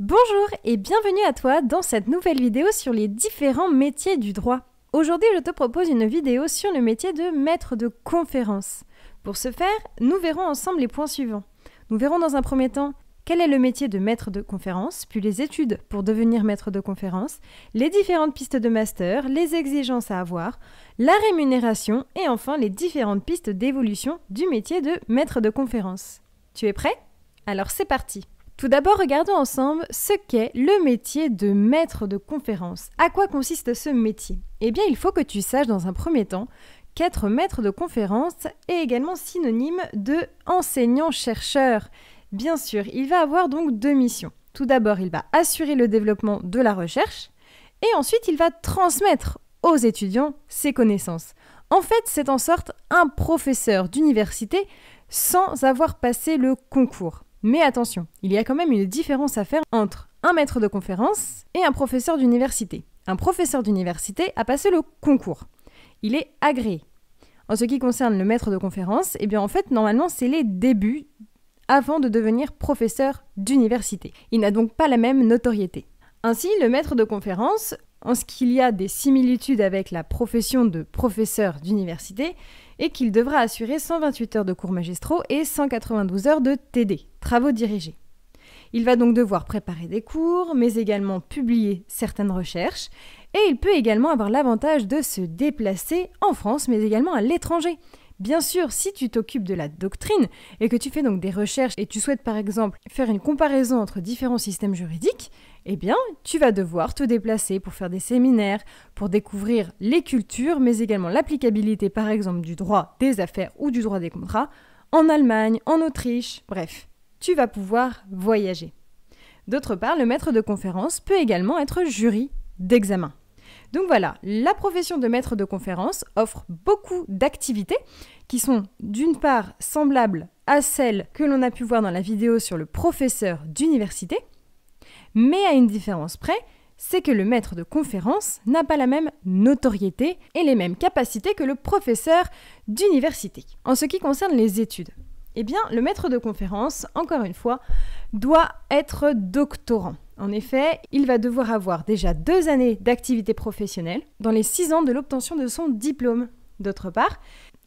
Bonjour et bienvenue à toi dans cette nouvelle vidéo sur les différents métiers du droit. Aujourd'hui, je te propose une vidéo sur le métier de maître de conférence. Pour ce faire, nous verrons ensemble les points suivants. Nous verrons dans un premier temps quel est le métier de maître de conférence, puis les études pour devenir maître de conférence, les différentes pistes de master, les exigences à avoir, la rémunération et enfin les différentes pistes d'évolution du métier de maître de conférence. Tu es prêt Alors c'est parti tout d'abord, regardons ensemble ce qu'est le métier de maître de conférence. À quoi consiste ce métier Eh bien, il faut que tu saches dans un premier temps qu'être maître de conférence est également synonyme de enseignant-chercheur. Bien sûr, il va avoir donc deux missions. Tout d'abord, il va assurer le développement de la recherche et ensuite, il va transmettre aux étudiants ses connaissances. En fait, c'est en sorte un professeur d'université sans avoir passé le concours. Mais attention, il y a quand même une différence à faire entre un maître de conférence et un professeur d'université. Un professeur d'université a passé le concours. Il est agréé. En ce qui concerne le maître de conférence, eh bien en fait, normalement, c'est les débuts avant de devenir professeur d'université. Il n'a donc pas la même notoriété. Ainsi, le maître de conférence en ce qu'il y a des similitudes avec la profession de professeur d'université et qu'il devra assurer 128 heures de cours magistraux et 192 heures de TD, travaux dirigés. Il va donc devoir préparer des cours, mais également publier certaines recherches, et il peut également avoir l'avantage de se déplacer en France, mais également à l'étranger, Bien sûr, si tu t'occupes de la doctrine et que tu fais donc des recherches et tu souhaites par exemple faire une comparaison entre différents systèmes juridiques, eh bien, tu vas devoir te déplacer pour faire des séminaires, pour découvrir les cultures, mais également l'applicabilité par exemple du droit des affaires ou du droit des contrats en Allemagne, en Autriche, bref, tu vas pouvoir voyager. D'autre part, le maître de conférence peut également être jury d'examen. Donc voilà, la profession de maître de conférence offre beaucoup d'activités qui sont d'une part semblables à celles que l'on a pu voir dans la vidéo sur le professeur d'université, mais à une différence près, c'est que le maître de conférence n'a pas la même notoriété et les mêmes capacités que le professeur d'université. En ce qui concerne les études, eh bien, le maître de conférence, encore une fois, doit être doctorant. En effet, il va devoir avoir déjà deux années d'activité professionnelle dans les six ans de l'obtention de son diplôme. D'autre part,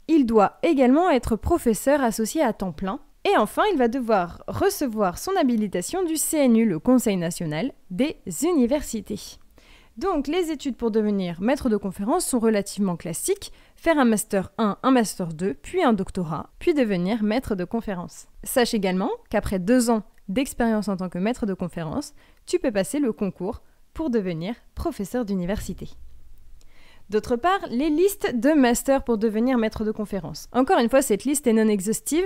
il doit également être professeur associé à temps plein. Et enfin, il va devoir recevoir son habilitation du CNU, le Conseil national des universités. Donc les études pour devenir maître de conférence sont relativement classiques, faire un master 1, un master 2, puis un doctorat, puis devenir maître de conférence. Sache également qu'après deux ans d'expérience en tant que maître de conférence, tu peux passer le concours pour devenir professeur d'université. D'autre part, les listes de master pour devenir maître de conférence. Encore une fois, cette liste est non exhaustive,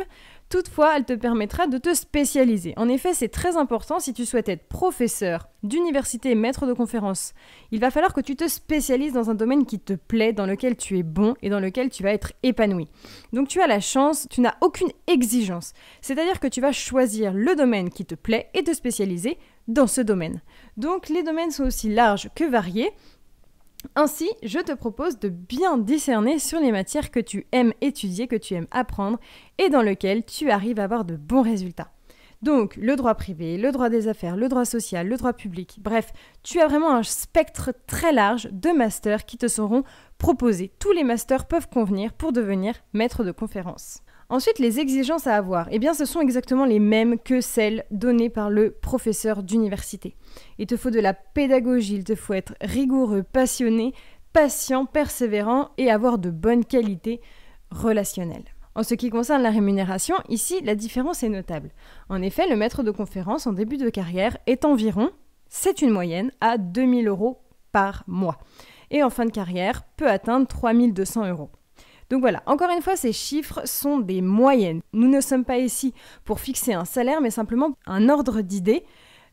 toutefois, elle te permettra de te spécialiser. En effet, c'est très important si tu souhaites être professeur d'université, maître de conférence. Il va falloir que tu te spécialises dans un domaine qui te plaît, dans lequel tu es bon et dans lequel tu vas être épanoui. Donc tu as la chance, tu n'as aucune exigence. C'est-à-dire que tu vas choisir le domaine qui te plaît et te spécialiser dans ce domaine. Donc les domaines sont aussi larges que variés ainsi, je te propose de bien discerner sur les matières que tu aimes étudier, que tu aimes apprendre et dans lesquelles tu arrives à avoir de bons résultats. Donc, le droit privé, le droit des affaires, le droit social, le droit public, bref, tu as vraiment un spectre très large de masters qui te seront proposés. Tous les masters peuvent convenir pour devenir maître de conférence. Ensuite, les exigences à avoir, eh bien, ce sont exactement les mêmes que celles données par le professeur d'université. Il te faut de la pédagogie, il te faut être rigoureux, passionné, patient, persévérant et avoir de bonnes qualités relationnelles. En ce qui concerne la rémunération, ici, la différence est notable. En effet, le maître de conférence en début de carrière est environ, c'est une moyenne, à 2000 euros par mois. Et en fin de carrière, peut atteindre 3200 euros. Donc voilà, encore une fois, ces chiffres sont des moyennes. Nous ne sommes pas ici pour fixer un salaire, mais simplement un ordre d'idée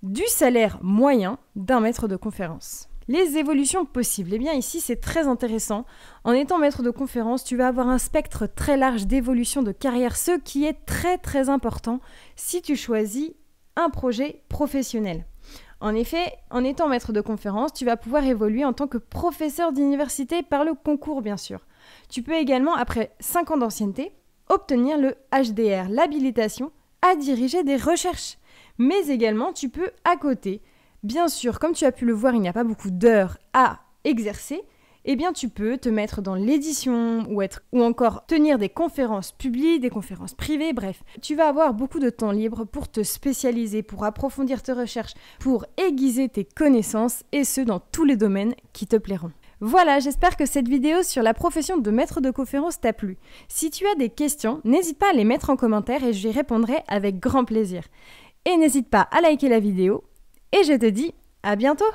du salaire moyen d'un maître de conférence. Les évolutions possibles. Eh bien ici c'est très intéressant. En étant maître de conférence, tu vas avoir un spectre très large d'évolution de carrière, ce qui est très très important si tu choisis un projet professionnel. En effet, en étant maître de conférence, tu vas pouvoir évoluer en tant que professeur d'université par le concours bien sûr. Tu peux également, après 5 ans d'ancienneté, obtenir le HDR, l'habilitation à diriger des recherches. Mais également, tu peux à côté, bien sûr, comme tu as pu le voir, il n'y a pas beaucoup d'heures à exercer, eh bien tu peux te mettre dans l'édition ou ou encore tenir des conférences publiques, des conférences privées, bref. Tu vas avoir beaucoup de temps libre pour te spécialiser, pour approfondir tes recherches, pour aiguiser tes connaissances et ce dans tous les domaines qui te plairont. Voilà, j'espère que cette vidéo sur la profession de maître de conférence t'a plu. Si tu as des questions, n'hésite pas à les mettre en commentaire et j'y répondrai avec grand plaisir. Et n'hésite pas à liker la vidéo. Et je te dis à bientôt